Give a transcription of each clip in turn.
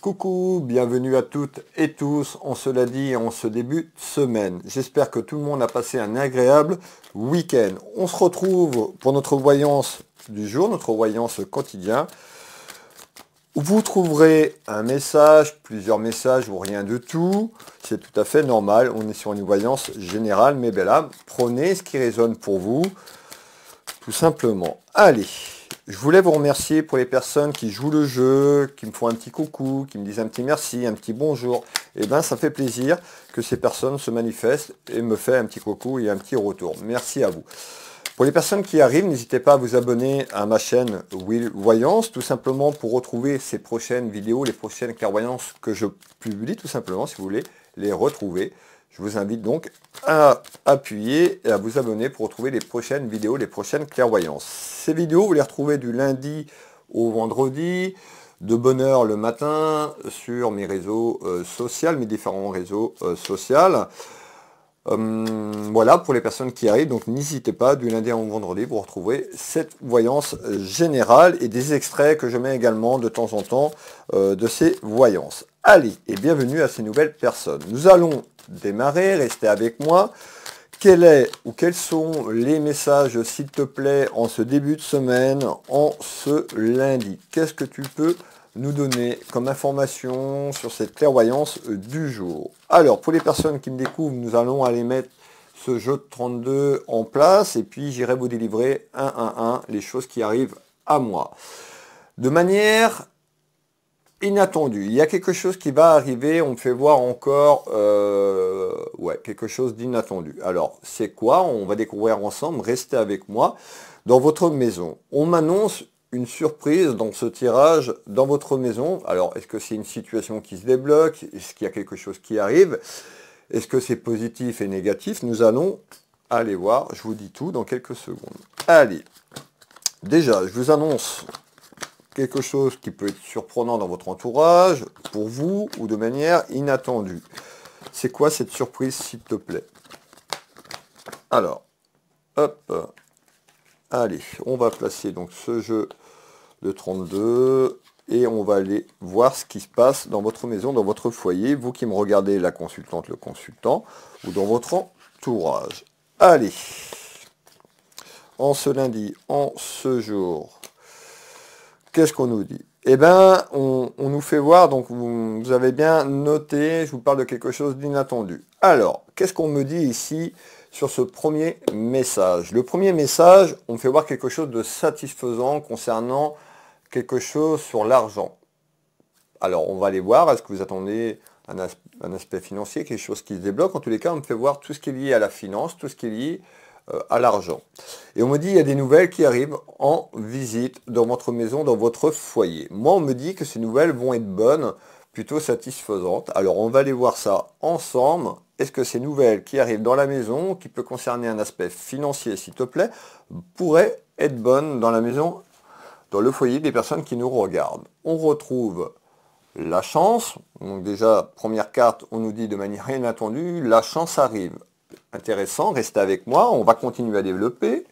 Coucou, bienvenue à toutes et tous. On se l'a dit en ce début de semaine. J'espère que tout le monde a passé un agréable week-end. On se retrouve pour notre voyance du jour, notre voyance quotidien. Vous trouverez un message, plusieurs messages ou rien de tout. C'est tout à fait normal. On est sur une voyance générale, mais ben là, prenez ce qui résonne pour vous, tout simplement. Allez, je voulais vous remercier pour les personnes qui jouent le jeu, qui me font un petit coucou, qui me disent un petit merci, un petit bonjour. Eh bien, ça fait plaisir que ces personnes se manifestent et me fait un petit coucou et un petit retour. Merci à vous. Pour les personnes qui arrivent, n'hésitez pas à vous abonner à ma chaîne Will Voyance, tout simplement pour retrouver ces prochaines vidéos, les prochaines clairvoyances que je publie, tout simplement, si vous voulez les retrouver. Je vous invite donc à appuyer et à vous abonner pour retrouver les prochaines vidéos, les prochaines clairvoyances. Ces vidéos, vous les retrouvez du lundi au vendredi, de bonne heure le matin, sur mes réseaux euh, sociaux, mes différents réseaux euh, sociaux. Euh, voilà pour les personnes qui arrivent, donc n'hésitez pas, du lundi au vendredi, pour retrouver cette voyance euh, générale et des extraits que je mets également de temps en temps euh, de ces voyances. Allez, et bienvenue à ces nouvelles personnes. Nous allons démarrer, restez avec moi. Quel est ou quels sont les messages, s'il te plaît, en ce début de semaine, en ce lundi Qu'est-ce que tu peux nous donner comme information sur cette clairvoyance euh, du jour. Alors, pour les personnes qui me découvrent, nous allons aller mettre ce jeu de 32 en place et puis j'irai vous délivrer un à un les choses qui arrivent à moi. De manière inattendue, il y a quelque chose qui va arriver, on me fait voir encore euh, ouais, quelque chose d'inattendu. Alors c'est quoi On va découvrir ensemble, restez avec moi dans votre maison. On m'annonce une surprise dans ce tirage dans votre maison. Alors, est-ce que c'est une situation qui se débloque Est-ce qu'il y a quelque chose qui arrive Est-ce que c'est positif et négatif Nous allons aller voir. Je vous dis tout dans quelques secondes. Allez, déjà, je vous annonce quelque chose qui peut être surprenant dans votre entourage, pour vous, ou de manière inattendue. C'est quoi cette surprise, s'il te plaît Alors, hop, Allez, on va placer donc ce jeu de 32, et on va aller voir ce qui se passe dans votre maison, dans votre foyer, vous qui me regardez, la consultante, le consultant, ou dans votre entourage. Allez, en ce lundi, en ce jour, qu'est-ce qu'on nous dit eh bien, on, nous fait voir, donc vous, vous, avez bien noté, je vous parle de quelque chose d'inattendu. Alors, qu'est-ce qu'on me dit ici sur ce premier message Le premier message, on me fait voir quelque chose de satisfaisant concernant quelque chose sur l'argent. Alors, on va aller voir, est-ce que vous attendez un, aspect financier, quelque chose qui se débloque En tous les cas, on me fait voir tout ce qui est lié à la finance, tout ce qui est lié euh, à l'argent. Et on me dit, il y a des nouvelles qui arrivent en visite dans votre maison, dans votre foyer. Moi, on me dit que ces nouvelles vont être bonnes, plutôt satisfaisantes. Alors, on va aller voir ça ensemble. Est-ce que ces nouvelles qui arrivent dans la maison, qui peut concerner un aspect financier, s'il te plaît, pourraient être bonnes dans la maison dans le foyer des personnes qui nous regardent. On retrouve la chance. Donc déjà, première carte, on nous dit de manière inattendue, la chance arrive. Intéressant, restez avec moi, on va continuer à développer.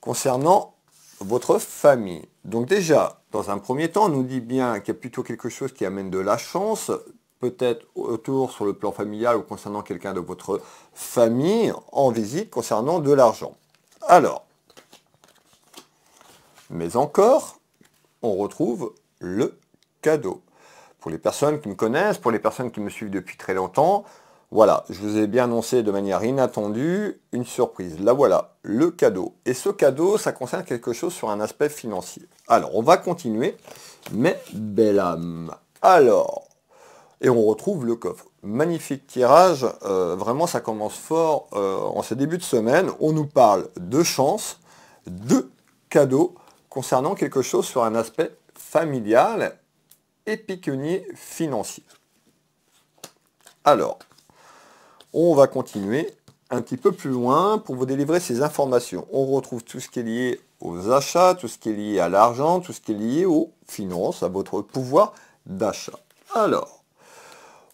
Concernant votre famille. Donc déjà, dans un premier temps, on nous dit bien qu'il y a plutôt quelque chose qui amène de la chance, peut-être autour sur le plan familial ou concernant quelqu'un de votre famille en visite concernant de l'argent. Alors, mais encore, on retrouve le cadeau. Pour les personnes qui me connaissent, pour les personnes qui me suivent depuis très longtemps, voilà, je vous ai bien annoncé de manière inattendue une surprise. Là voilà, le cadeau. Et ce cadeau, ça concerne quelque chose sur un aspect financier. Alors, on va continuer, mais belle âme. Alors, et on retrouve le coffre. Magnifique tirage, euh, vraiment ça commence fort euh, en ce début de semaine. On nous parle de chance, de cadeaux, concernant quelque chose sur un aspect familial et piquenier financier. Alors, on va continuer un petit peu plus loin pour vous délivrer ces informations. On retrouve tout ce qui est lié aux achats, tout ce qui est lié à l'argent, tout ce qui est lié aux finances, à votre pouvoir d'achat. Alors,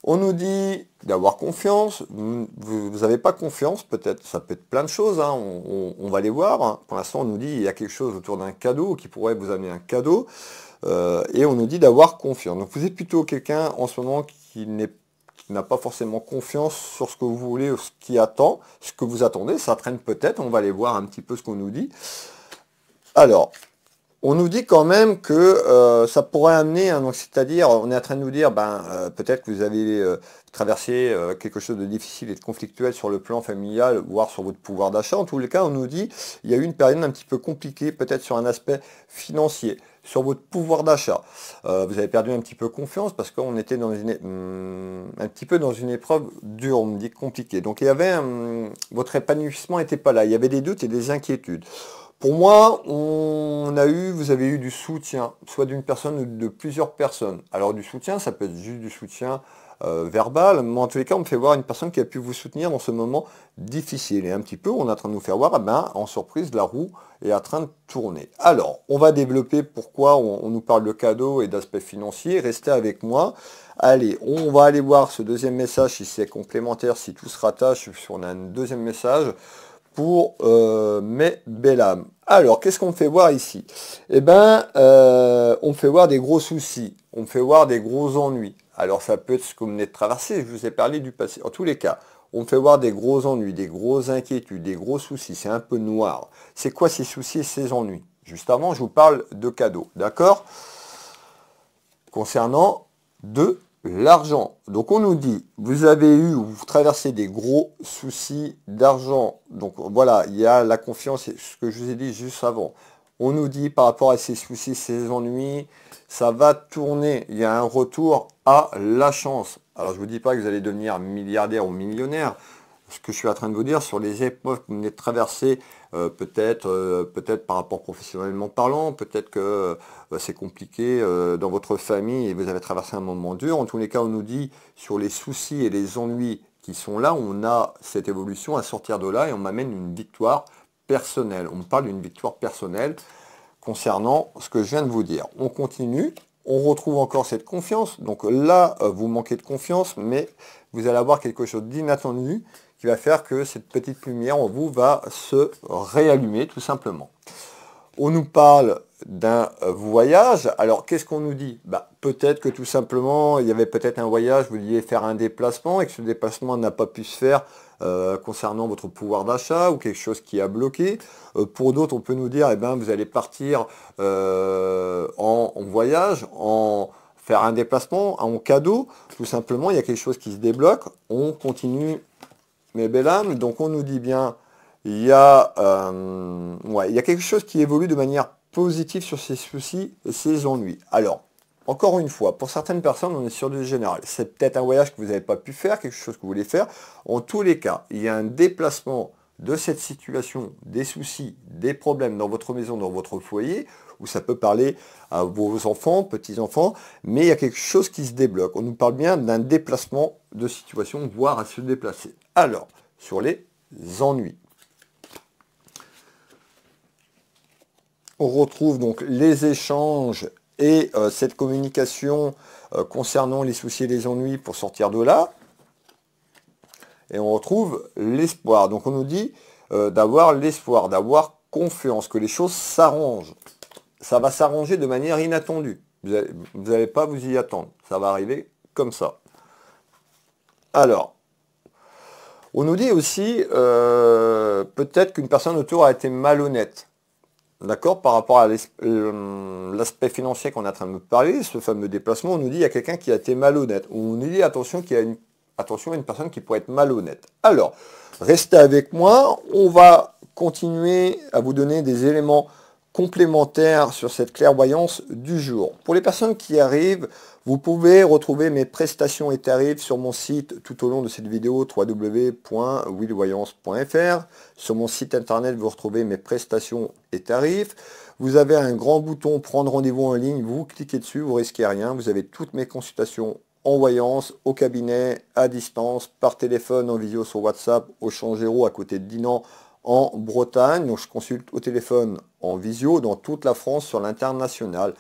on nous dit d'avoir confiance. Vous n'avez pas confiance, peut-être. Ça peut être plein de choses. Hein. On, va les voir. Hein. Pour l'instant, on nous dit il y a quelque chose autour d'un cadeau qui pourrait vous amener un cadeau. Euh, et on nous dit d'avoir confiance. Donc vous êtes plutôt quelqu'un en ce moment qui n'est n'a pas forcément confiance sur ce que vous voulez, ou ce qui attend, ce que vous attendez, ça traîne peut-être, on va aller voir un petit peu ce qu'on nous dit. Alors, on nous dit quand même que euh, ça pourrait amener, c'est-à-dire, on est en train de nous dire, ben, euh, peut-être que vous avez euh, traversé quelque chose de difficile et de conflictuel sur le plan familial, voire sur votre pouvoir d'achat. En tous les cas, on nous dit, il y a eu une période un petit peu compliquée, peut-être sur un aspect financier, sur votre pouvoir d'achat. vous avez perdu un petit peu confiance parce qu'on était dans une, hmm, un petit peu dans une épreuve dure, on me dit compliquée. Donc il y avait, votre épanouissement n'était pas là, il y avait des doutes et des inquiétudes. Pour moi, on a eu, vous avez eu du soutien, soit d'une personne ou de plusieurs personnes. Alors du soutien, ça peut être juste du soutien euh, verbal, mais en tous les cas, on me fait voir une personne qui a pu vous soutenir dans ce moment difficile. Et un petit peu, on est en train de nous faire voir, ah ben, en surprise, la roue est en train de tourner. Alors, on va développer pourquoi on, nous parle de cadeaux et d'aspects financier. Restez avec moi. Allez, on va aller voir ce deuxième message, si c'est complémentaire, si tout se rattache, si on a un deuxième message pour belles euh, âmes Alors, qu'est-ce qu'on fait voir ici Eh ben euh, on fait voir des gros soucis, on fait voir des gros ennuis. Alors, ça peut être ce qu'on vous de traverser, je vous ai parlé du passé. En tous les cas, on fait voir des gros ennuis, des grosses inquiétudes, des gros soucis. C'est un peu noir. C'est quoi ces soucis et ces ennuis Juste avant, je vous parle de cadeaux, d'accord Concernant deux l'argent. Donc on nous dit, vous avez eu, ou vous traversez des gros soucis d'argent. Donc voilà, il y a la confiance, ce que je vous ai dit juste avant. On nous dit par rapport à ces soucis, ces ennuis, ça va tourner. Il y a un retour à la chance. Alors je ne vous dis pas que vous allez devenir milliardaire ou millionnaire. Ce que je suis en train de vous dire sur les époques que vous venez de traverser, euh, peut-être euh, peut-être par rapport professionnellement parlant, peut-être que euh, c'est compliqué dans votre famille et vous avez traversé un moment dur. En tous les cas, on nous dit sur les soucis et les ennuis qui sont là, on a cette évolution à sortir de là et on m'amène une victoire personnelle. On parle d'une victoire personnelle concernant ce que je viens de vous dire. On continue, on retrouve encore cette confiance. Donc là, vous manquez de confiance, mais vous allez avoir quelque chose d'inattendu qui va faire que cette petite lumière en vous va se réallumer tout simplement. On nous parle d'un voyage. Alors, qu'est-ce qu'on nous dit bah, Peut-être que tout simplement, il y avait peut-être un voyage, vous vouliez faire un déplacement et que ce déplacement n'a pas pu se faire euh, concernant votre pouvoir d'achat ou quelque chose qui a bloqué. Euh, pour d'autres, on peut nous dire, et eh ben, vous allez partir euh, en, en voyage, en, faire un déplacement, en cadeau, tout simplement, il y a quelque chose qui se débloque, on continue mais âme donc on nous dit bien, il y, a, euh, il y quelque chose qui évolue de manière positive sur ces soucis ces ennuis. Alors, encore une fois, pour certaines personnes, on est sur du général. C'est peut-être un voyage que vous n'avez pas pu faire, quelque chose que vous voulez faire. En tous les cas, il y a un déplacement de cette situation, des soucis, des problèmes dans votre maison, dans votre foyer, où ça peut parler à vos enfants, petits-enfants, mais il y a quelque chose qui se débloque. On nous parle bien d'un déplacement de situation, voire à se déplacer. Alors, sur les ennuis. On retrouve donc les échanges et euh, cette communication euh, concernant les soucis et les ennuis pour sortir de là. Et on retrouve l'espoir. Donc on nous dit euh, d'avoir l'espoir, d'avoir confiance, que les choses s'arrangent. Ça va s'arranger de manière inattendue. Vous n'allez pas vous y attendre. Ça va arriver comme ça. Alors, on nous dit aussi euh, peut-être qu'une personne autour a été malhonnête. D'accord Par rapport à euh, l'aspect financier qu'on est en train de parler, ce fameux déplacement, on nous dit il y a quelqu'un qui a été malhonnête. On nous dit attention qu'il y a une, attention à une personne qui pourrait être malhonnête. Alors, restez avec moi, on va continuer à vous donner des éléments complémentaire sur cette clairvoyance du jour. Pour les personnes qui arrivent, vous pouvez retrouver mes prestations et tarifs sur mon site tout au long de cette vidéo www.willvoyance.fr. Sur mon site internet, vous retrouvez mes prestations et tarifs. Vous avez un grand bouton prendre rendez-vous en ligne, vous cliquez dessus, vous risquez rien. Vous avez toutes mes consultations en voyance, au cabinet, à distance, par téléphone, en visio sur WhatsApp, au Changero à côté de Dinan, en Bretagne. Donc je consulte au téléphone en visio dans toute la France sur l'international.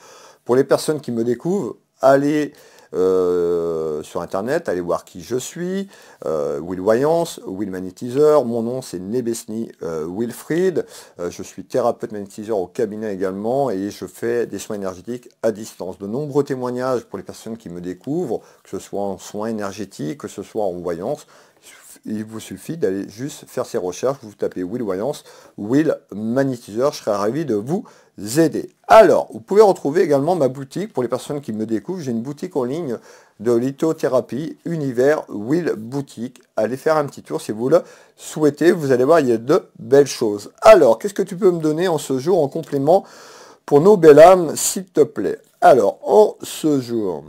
Pour les personnes qui me découvrent, allez euh, sur internet, allez voir qui je suis, euh, Will Voyance, Will Magnétiseur, mon nom c'est Nebesny euh, Wilfried, je suis thérapeute magnétiseur au cabinet également et je fais des soins énergétiques à distance. De nombreux témoignages pour les personnes qui me découvrent, que ce soit en soins énergétiques, que ce soit en voyance, il vous suffit d'aller juste faire ces recherches, vous tapez Will Voyance, Will Magnétiseur, je serai ravi de vous aider. Alors, vous pouvez retrouver également ma boutique, pour les personnes qui me découvrent, j'ai une boutique en ligne de lithothérapie, univers Will Boutique. Allez faire un petit tour si vous le souhaitez, vous allez voir, il y a de belles choses. Alors, qu'est-ce que tu peux me donner en ce jour en complément pour nos belles âmes, s'il te plaît Alors, en ce jour...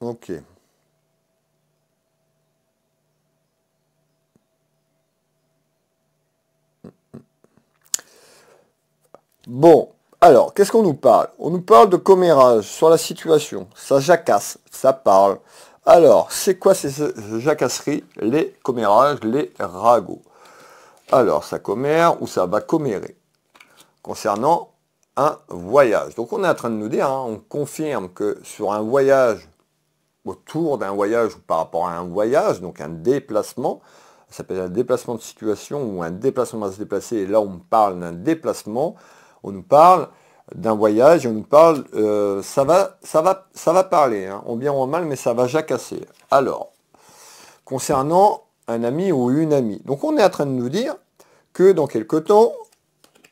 Ok. Bon, alors, qu'est-ce qu'on nous parle On nous parle de commérage sur la situation. Ça jacasse, ça parle. Alors, c'est quoi ces jacasseries Les commérages, les ragots. Alors, ça commère ou ça va commérer concernant un voyage. Donc, on est en train de nous dire, hein, on confirme que sur un voyage autour d'un voyage ou par rapport à un voyage, donc un déplacement. Ça s'appelle un déplacement de situation ou un déplacement à se déplacer. Et là, on parle d'un déplacement, on nous parle d'un voyage, on nous parle, euh, ça, va, ça, va, ça va parler, hein. en bien ou en mal, mais ça va jacasser. Alors, concernant un ami ou une amie. Donc on est en train de nous dire que dans quelque temps,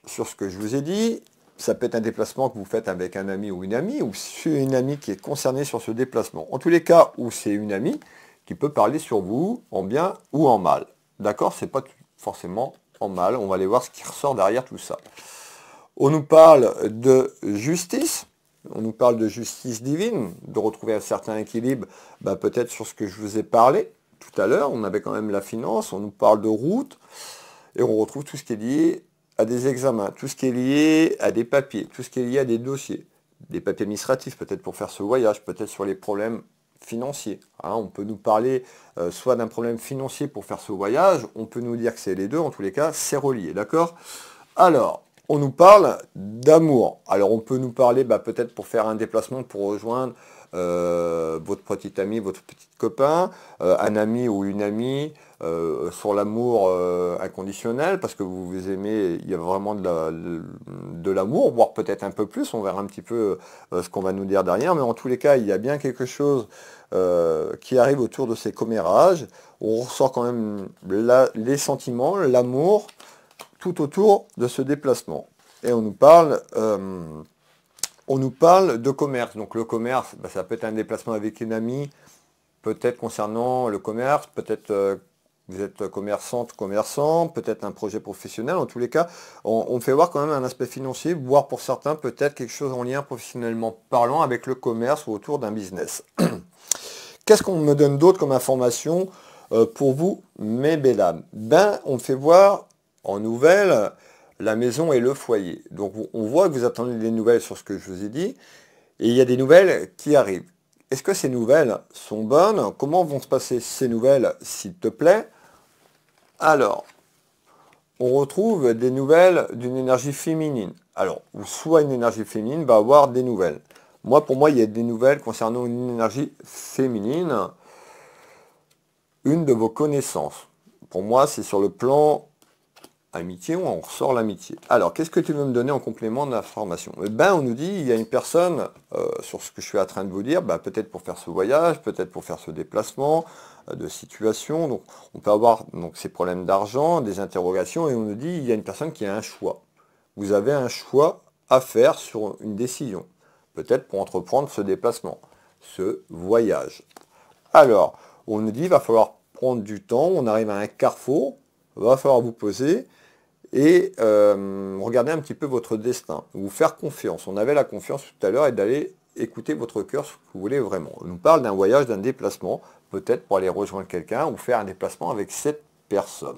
sur ce que je vous ai dit, ça peut être un déplacement que vous faites avec un ami ou une amie, ou c'est une amie qui est concernée sur ce déplacement. En tous les cas, où c'est une amie qui peut parler sur vous en bien ou en mal. D'accord C'est pas forcément en mal. On va aller voir ce qui ressort derrière tout ça. On nous parle de justice. On nous parle de justice divine, de retrouver un certain équilibre, bah, peut-être sur ce que je vous ai parlé tout à l'heure. On avait quand même la finance. On nous parle de route. Et on retrouve tout ce qui est lié à des examens, tout ce qui est lié à des papiers, tout ce qui est lié à des dossiers, des papiers administratifs, peut-être pour faire ce voyage, peut-être sur les problèmes financiers. Hein. on peut nous parler euh, soit d'un problème financier pour faire ce voyage, on peut nous dire que c'est les deux, en tous les cas, c'est relié, d'accord Alors, on nous parle d'amour. Alors, on peut nous parler bah, peut-être pour faire un déplacement, pour rejoindre euh, votre petit ami, votre petit copain, euh, un ami ou une amie, euh, sur l'amour euh, inconditionnel, parce que vous vous aimez, il y a vraiment de l'amour, voire peut-être un peu plus, on verra un petit peu euh, ce qu'on va nous dire derrière, mais en tous les cas, il y a bien quelque chose qui arrive autour de ces commérages, on ressort quand même les sentiments, l'amour, tout autour de ce déplacement. Et on nous parle on nous parle de commerce. Donc le commerce, bah, ça peut être un déplacement avec une amie, peut-être concernant le commerce, peut-être vous êtes commerçante, commerçant, peut-être un projet professionnel. En tous les cas, on, fait voir quand même un aspect financier, voire pour certains peut-être quelque chose en lien professionnellement parlant avec le commerce ou autour d'un business. Qu'est-ce qu'on me donne d'autre comme information euh, pour vous, mes belles Ben, on fait voir en nouvelles la maison et le foyer. Donc on voit que vous attendez des nouvelles sur ce que je vous ai dit, et il y a des nouvelles qui arrivent. Est-ce que ces nouvelles sont bonnes Comment vont se passer ces nouvelles, s'il te plaît alors, on retrouve des nouvelles d'une énergie féminine. Alors, soit une énergie féminine va avoir des nouvelles. Moi, pour moi, il y a des nouvelles concernant une énergie féminine, une de vos connaissances. Pour moi, c'est sur le plan amitié, on ressort l'amitié. Alors, qu'est-ce que tu veux me donner en complément de la formation eh ben, on nous dit, il y a une personne, euh, sur ce que je suis en train de vous dire, bah, peut-être pour faire ce voyage, peut-être pour faire ce déplacement euh, de situation, donc on peut avoir donc, ces problèmes d'argent, des interrogations, et on nous dit, il y a une personne qui a un choix. Vous avez un choix à faire sur une décision, peut-être pour entreprendre ce déplacement, ce voyage. Alors, on nous dit, il va falloir prendre du temps, on arrive à un carrefour, il va falloir vous poser, et euh, regarder un petit peu votre destin, vous faire confiance. On avait la confiance tout à l'heure et d'aller écouter votre cœur, ce que vous voulez vraiment. On nous parle d'un voyage, d'un déplacement, peut-être pour aller rejoindre quelqu'un ou faire un déplacement avec cette personne.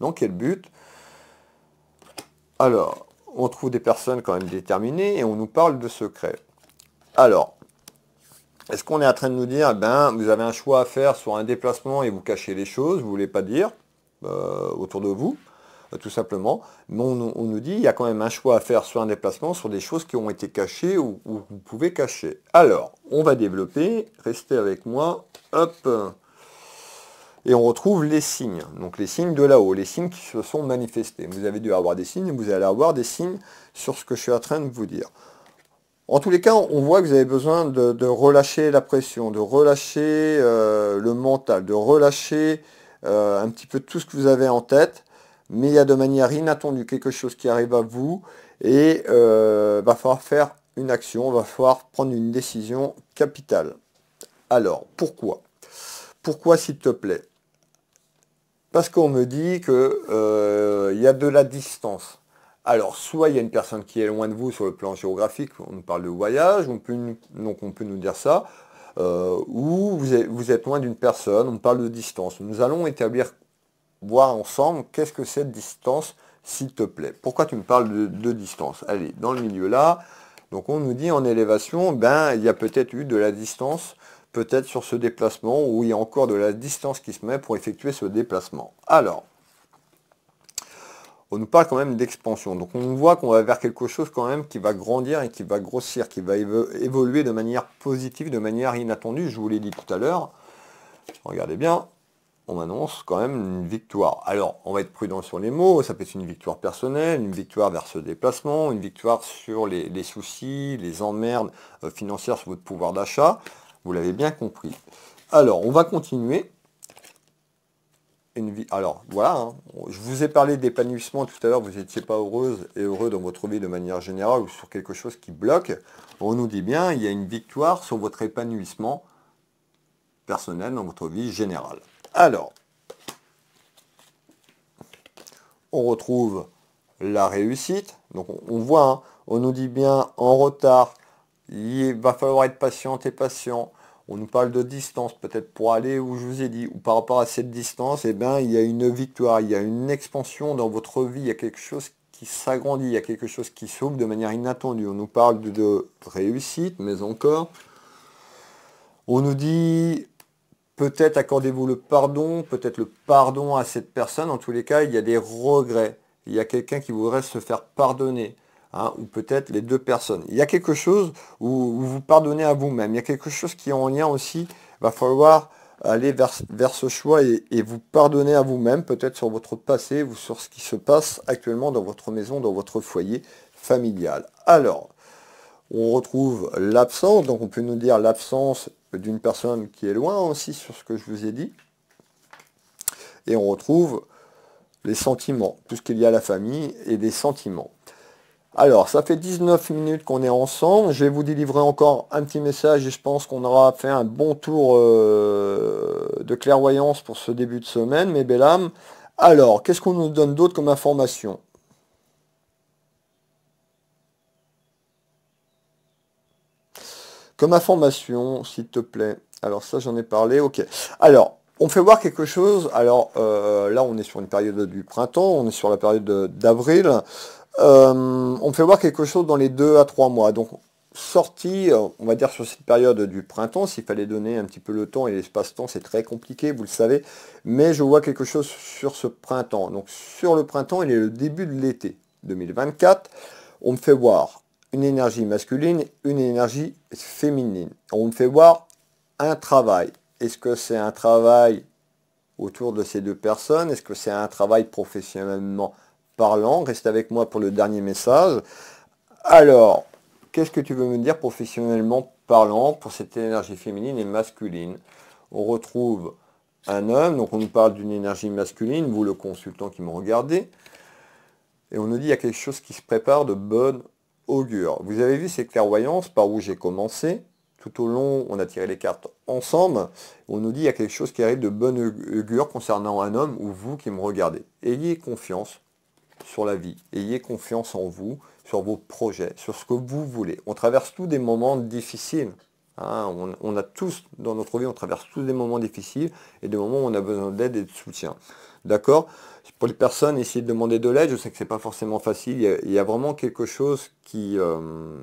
Donc quel but Alors, on trouve des personnes quand même déterminées et on nous parle de secrets. Alors, est-ce qu'on est en train de nous dire, eh ben, vous avez un choix à faire sur un déplacement et vous cachez les choses, vous ne voulez pas dire euh, autour de vous euh, tout simplement. Mais on, nous dit, il y a quand même un choix à faire sur un déplacement, sur des choses qui ont été cachées ou, ou vous pouvez cacher. Alors, on va développer, restez avec moi, hop et on retrouve les signes, donc les signes de là-haut, les signes qui se sont manifestés. Vous avez dû avoir des signes, vous allez avoir des signes sur ce que je suis en train de vous dire. En tous les cas, on voit que vous avez besoin de, relâcher la pression, de relâcher euh, le mental, de relâcher euh, un petit peu tout ce que vous avez en tête mais il y a de manière inattendue quelque chose qui arrive à vous et euh, va falloir faire une action, va falloir prendre une décision capitale. Alors, pourquoi Pourquoi s'il te plaît Parce qu'on me dit que euh, il y a de la distance. Alors, soit il y a une personne qui est loin de vous sur le plan géographique, on parle de voyage, donc on peut nous dire ça, euh, ou vous vous êtes loin d'une personne, on parle de distance. Nous allons établir voir ensemble qu'est-ce que cette distance, s'il te plaît. Pourquoi tu me parles de, distance Allez, dans le milieu là, donc on nous dit en élévation, ben il y a peut-être eu de la distance, peut-être sur ce déplacement, ou il y a encore de la distance qui se met pour effectuer ce déplacement. Alors, on nous parle quand même d'expansion. Donc on voit qu'on va vers quelque chose quand même qui va grandir et qui va grossir, qui va évoluer de manière positive, de manière inattendue. Je vous l'ai dit tout à l'heure. Regardez bien on annonce quand même une victoire. Alors, on va être prudent sur les mots, ça peut être une victoire personnelle, une victoire vers ce déplacement, une victoire sur les, soucis, les emmerdes euh, financières sur votre pouvoir d'achat. Vous l'avez bien compris. Alors, on va continuer. Une Alors, voilà, hein. je vous ai parlé d'épanouissement tout à l'heure, vous n'étiez pas heureuse et heureux dans votre vie de manière générale ou sur quelque chose qui bloque. On nous dit bien, il y a une victoire sur votre épanouissement personnel dans votre vie générale. Alors, on retrouve la réussite. Donc on voit, hein, on nous dit bien en retard, il va falloir être patient et patient. On nous parle de distance, peut-être pour aller où je vous ai dit, ou par rapport à cette distance, eh bien, il y a une victoire, il y a une expansion dans votre vie, il y a quelque chose qui s'agrandit, il y a quelque chose qui s'ouvre de manière inattendue. On nous parle de réussite, mais encore, on nous dit Peut-être accordez-vous le pardon, peut-être le pardon à cette personne. En tous les cas, il y a des regrets. Il y a quelqu'un qui voudrait se faire pardonner. Hein, ou peut-être les deux personnes. Il y a quelque chose où, vous pardonnez à vous-même. Il y a quelque chose qui est en lien aussi. Il va falloir aller vers, ce choix et, vous pardonner à vous-même, peut-être sur votre passé ou sur ce qui se passe actuellement dans votre maison, dans votre foyer familial. Alors, on retrouve l'absence, donc on peut nous dire l'absence d'une personne qui est loin aussi sur ce que je vous ai dit. Et on retrouve les sentiments, puisqu'il y a la famille et des sentiments. Alors, ça fait 19 minutes qu'on est ensemble. Je vais vous délivrer encore un petit message et je pense qu'on aura fait un bon tour euh, de clairvoyance pour ce début de semaine, mes belles âmes. Alors, qu'est-ce qu'on nous donne d'autre comme information Comme information, s'il te plaît. Alors ça, j'en ai parlé, ok. Alors, on fait voir quelque chose. Alors euh, là, on est sur une période du printemps, on est sur la période d'avril. On euh, on fait voir quelque chose dans les deux à trois mois. Donc, sortie, euh, on va dire sur cette période du printemps, s'il fallait donner un petit peu le temps et l'espace-temps, c'est très compliqué, vous le savez, mais je vois quelque chose sur ce printemps. Donc sur le printemps, il est le début de l'été 2024, on me fait voir une énergie masculine, une énergie féminine. On me fait voir un travail. Est-ce que c'est un travail autour de ces deux personnes Est-ce que c'est un travail professionnellement parlant Reste avec moi pour le dernier message. Alors, qu'est-ce que tu veux me dire professionnellement parlant pour cette énergie féminine et masculine On retrouve un homme, donc on nous parle d'une énergie masculine, vous le consultant qui me regardez, et on nous dit qu'il y a quelque chose qui se prépare de bonne augure. Vous avez vu ces clairvoyances par où j'ai commencé. Tout au long, on a tiré les cartes ensemble. On nous dit qu'il y a quelque chose qui arrive de bonne augure concernant un homme ou vous qui me regardez. Ayez confiance sur la vie. Ayez confiance en vous, sur vos projets, sur ce que vous voulez. On traverse tous des moments difficiles. Hein. on, on, a tous, dans notre vie, on traverse tous des moments difficiles et des moments où on a besoin d'aide et de soutien. D'accord Pour les personnes, essayer de demander de l'aide, je sais que ce n'est pas forcément facile. Il y, a, vraiment quelque chose qui, euh,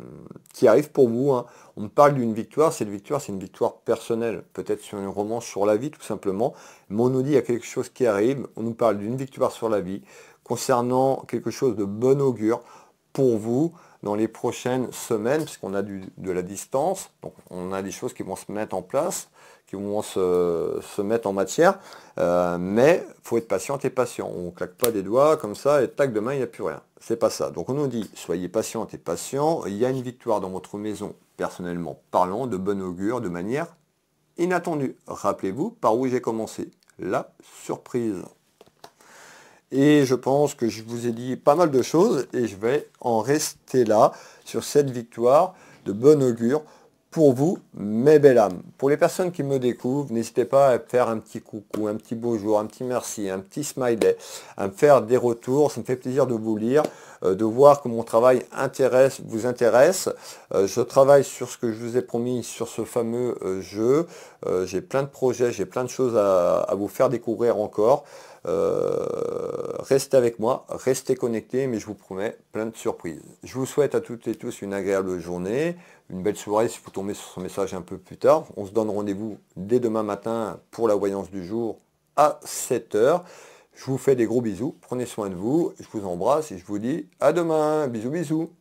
arrive pour vous. Hein. On me parle d'une victoire, cette victoire, c'est une victoire personnelle. Peut-être sur une romance sur la vie, tout simplement. Mais on nous dit qu'il y a quelque chose qui arrive. On nous parle d'une victoire sur la vie. Concernant quelque chose de bon augure pour vous, dans les prochaines semaines, puisqu'on a du, de la distance, donc on a des choses qui vont se mettre en place, qui vont se, se mettre en matière, euh, mais faut être patient et patient. On ne claque pas des doigts comme ça et tac, demain il n'y a plus rien. C'est pas ça. Donc on nous dit, soyez patient et patient, il y a une victoire dans votre maison, personnellement parlant, de bon augure, de manière inattendue. Rappelez-vous par où j'ai commencé. La surprise. Et je pense que je vous ai dit pas mal de choses et je vais en rester là sur cette victoire de bon augure pour vous, mes belles âmes. Pour les personnes qui me découvrent, n'hésitez pas à faire un petit coucou, un petit bonjour, un petit merci, un petit smiley, à me faire des retours. Ça me fait plaisir de vous lire, euh, de voir que mon travail intéresse, vous intéresse. Euh, je travaille sur ce que je vous ai promis sur ce fameux euh, jeu. j'ai plein de projets, j'ai plein de choses à vous faire découvrir encore. Euh, restez avec moi, restez connectés, mais je vous promets plein de surprises. Je vous souhaite à toutes et tous une agréable journée, une belle soirée si vous tombez sur ce message un peu plus tard. On se donne rendez-vous dès demain matin pour la voyance du jour à 7h. Je vous fais des gros bisous, prenez soin de vous, je vous embrasse et je vous dis à demain. Bisous bisous.